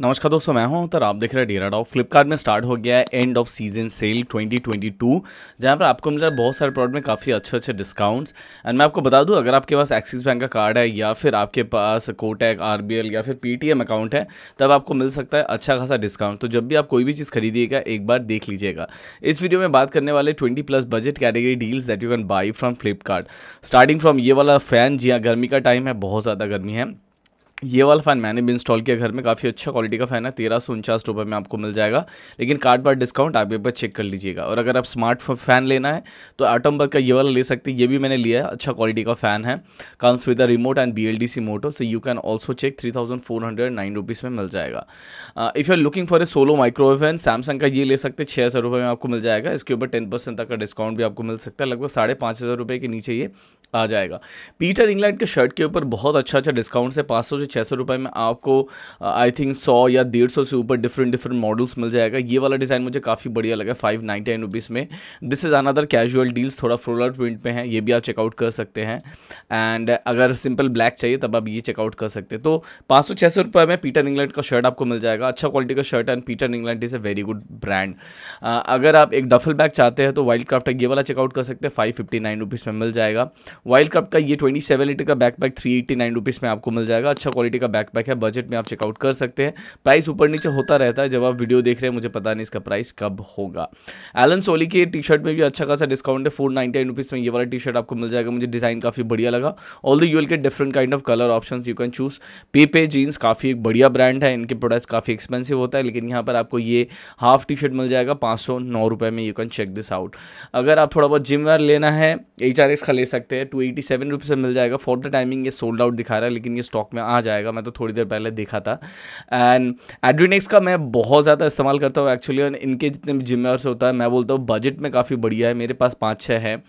नमस्कार दोस्तों मैं हूं तर आप देख रहे हैं डेरा डॉ फ्लिपकार्ट में स्टार्ट हो गया है एंड ऑफ सीजन सेल 2022 जहां पर आपको मिल रहा है बहुत सारे प्रोडक्ट में काफ़ी अच्छे अच्छे डिस्काउंट्स एंड मैं आपको बता दूं अगर आपके पास एक्सिस बैंक का कार्ड है या फिर आपके पास कोटैक आर या फिर पी अकाउंट है तब आपको मिल सकता है अच्छा खासा डिस्काउंट तो जब भी आप कोई भी चीज़ खरीदिएगा एक बार देख लीजिएगा इस वीडियो में बात करने वाले twenty plus budget category deals that you can buy from Flipkart starting from ये वाला फ़ैन जी हाँ, गर्मी का टाइम है बहुत ज़्यादा गर्मी है ये वाला फ़ैन मैंने भी इंस्टॉल किया घर में काफ़ी अच्छा क्वालिटी का फ़ैन है तेरह सौ उनचास रुपये में आपको मिल जाएगा लेकिन कार्ड बार डिस्काउंट आप एक बार चेक कर लीजिएगा और अगर आप स्मार्ट फ़ैन लेना है तो आटम का ये वाला ले सकते हैं ये भी मैंने लिया है अच्छा क्वालिटी का फ़ैन है comes with a remote and B L D C motor so you can also check three thousand four hundred nine rupees में मिल जाएगा if you are looking for a solo microwave fan Samsung का ये ले सकते छः हज़ार रुपये में आपको मिल जाएगा इसके ऊपर टेन परसेंट तक का डिस्काउंट भी आपको मिल सकता है लगभग साढ़े पाँच हज़ार रुपये के नीचे ये आ जाएगा पीटर इंग्लैंड के शर्ट के ऊपर बहुत अच्छा अच्छा डिस्काउंट है पाँच सौ से छः सौ रुपये में आपको आई थिंक सौ या डेढ़ सौ से ऊपर डिफरेंट डिफरेंट मॉडल्स मिल जाएगा ये वाला डिज़ाइन मुझे काफ़ी बढ़िया लगा फाइव नाइन्टी नाइन रुपीज़ में this is another casual deals थोड़ा फ्लोलर प्रिंट पे है ये भी आप चेकआउट कर सकते हैं एंड अगर सिंपल ब्लैक चाहिए तब आप ये चेकआउट कर सकते हैं तो पाँच सौ छः सौ रुपये में पीटर इंग्लैंड का शर्ट आपको मिल जाएगा अच्छा क्वालिटी का shirt and Peter England is a very good brand अगर आप एक डफल बैग चाहते हैं तो वाइल्ड क्राफ्ट का ये वाला चेकआउट कर सकते हैं फाइव फिफ्टी नाइन रुपीज़ में मिल जाएगा वाइल्ड क्राफ्ट का ये ट्वेंटी सेवन लीटर का backpack three eighty nine rupees में आपको मिल जाएगा अच्छा क्वालिटी का बैकपैक है बजट में आप चेकआउट कर सकते हैं प्राइस ऊपर नीचे होता रहता है जब आप वीडियो देख रहे हैं मुझे पता नहीं इसका प्राइस कब होगा एलन सोली की टी शर्ट में भी अच्छा खासा डिस्काउंट है फोर नाइन्टी नाइन में ये वाला टी शर्ट आपको मिल जाएगा मुझे डिज़ाइन काफ़ी बढ़िया लगा ऑल दू विल के different kind of colour option you can choose Pepe Jeans काफ़ी एक बढ़िया ब्रांड है इनके प्रोडक्ट्स काफ़ी एक्सपेंसिव होता है लेकिन यहाँ पर आपको ये हाफ टी शर्ट मिल जाएगा पाँच सौ नौ रुपये में you can check this out अगर आप थोड़ा बहुत जिम वेयर लेना है एच आर एक्स का ले सकते हैं टू एटी सेवन रुपीज़ में मिल जाएगा फॉर द टाइमिंग ये सोल्ड आउट दिखा रहा है लेकिन ये स्टॉक में आ जाएगा मैं तो थोड़ी देर पहले देखा था एंड एड्रीनेक्स का मैं बहुत ज़्यादा इस्तेमाल करता हूँ एक्चुअली और इनके जितने भी जिम्मेवार होता है मैं बोलता हूँ बजट में काफ़ी बढ़िया है मेरे पास पाँच छः है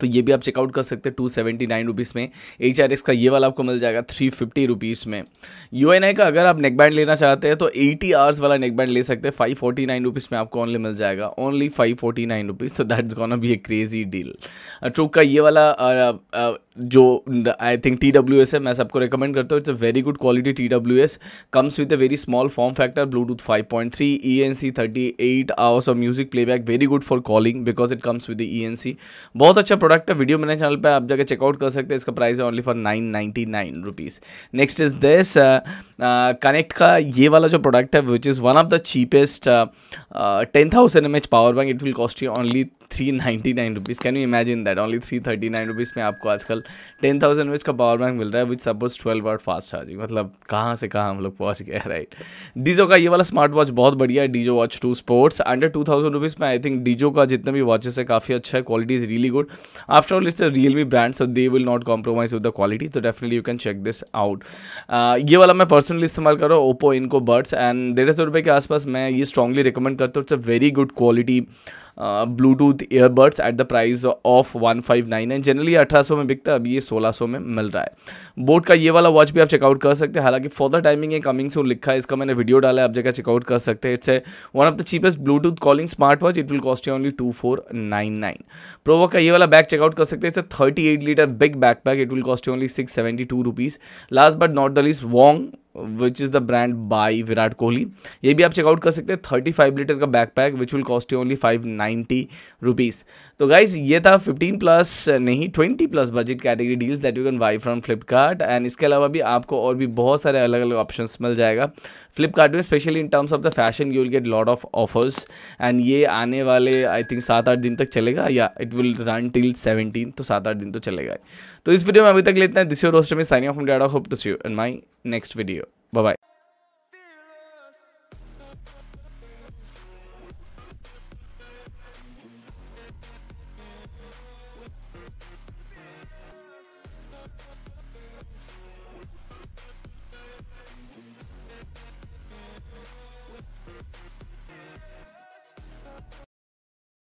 तो ये भी आप चेकआउट कर सकते हैं टू सेवेंटी नाइन रुपीज़ में एच आर एक्स का ये वाला आपको मिल जाएगा थ्री फिफ्टी रुपीज़ में यू एन आई का अगर आप नेकबैंड लेना चाहते हैं तो एटी आवर्स वाला नेकबैंड ले सकते हैं फाइव फोर्टी नाइन रुपीज़ में आपको ओनली मिल जाएगा only five forty nine rupees तो that is gonna be a crazy deal Truke का ये वाला आ, आ, जो I think T W S है मैं सबको रिकमेंड करता हूँ it's a very good quality T W S comes with a very small form factor Bluetooth five point three E N C thirty eight hours of music playback very good for calling because it comes with E N C बहुत अच्छा अच्छा product है video मेरे channel पर आप जाकर checkout कर सकते हैं इसका प्राइस है only four nine ninety nine rupees next is this connect का ये वाला जो प्रोडक्ट है which is one of the cheapest ten thousand M H power bank it will cost you only three ninety nine rupees can you imagine that only three thirty nine rupees में आपको आजकल ten thousand M H का power bank मिल रहा है which supports twelve watt fast charging मतलब कहाँ से कहाँ हम लोग पहुँच गए राइट डीजो का ये वाला स्मार्ट वॉच बहुत बढ़िया है Dizo watch two sports under two thousand rupees में आई थिंक डीजो का जितने भी वॉचेस है काफ़ी अच्छा है quality is really good after all it's Realme brand so they will not compromise with the quality तो definitely you can check this out ये वाला मैं पर्सन पर्सनली इस्तेमाल करो ओप्पो इनको बर्ड्स एंड डेढ़ सौ रुपये के आसपास मैं ये स्ट्रॉगली रिकमेंड करता हूँ it's a very good quality Bluetooth earbuds at the price of one five nine nine generally अठारह सौ में बिकता है अभी ये सोलह सौ में मिल रहा है बोट का ये वाला वॉच भी आप चेकआउट कर सकते हैं हालांकि फॉर द टाइमिंग ये कमिंग सून लिखा है इसका मैंने वीडियो डाला है आप जगह चेकआउट कर सकते हैं it's a one of the cheapest Bluetooth calling smart watch it will cost only two four nine nine Provogue का ये वाला बैग चेकआउट कर सकते हैं it's thirty eight litre big backpack it will cost only six seventy two rupees last but not the least वॉन्ग which is the brand by Virat Kohli ये भी आप चेकआउट कर सकते हैं थर्टी फाइव लीटर का backpack which will cost only five ninety nine rupees तो guys ये था फिफ्टीन प्लस नहीं twenty plus budget category deals that you can buy from Flipkart and इसके अलावा भी आपको और भी बहुत सारे अलग अलग ऑप्शन मिल जाएगा फ्लिपकार्ट में specially in terms of the fashion you will get lot of offers and ये आने वाले आई थिंक सात आठ दिन तक चलेगा या it will run till seventeen तो सात आठ दिन तो चलेगा तो इस वीडियो में अभी तक लेते हैं दिस योर रोस्टर में sign off data hope to see you in my next video bye bye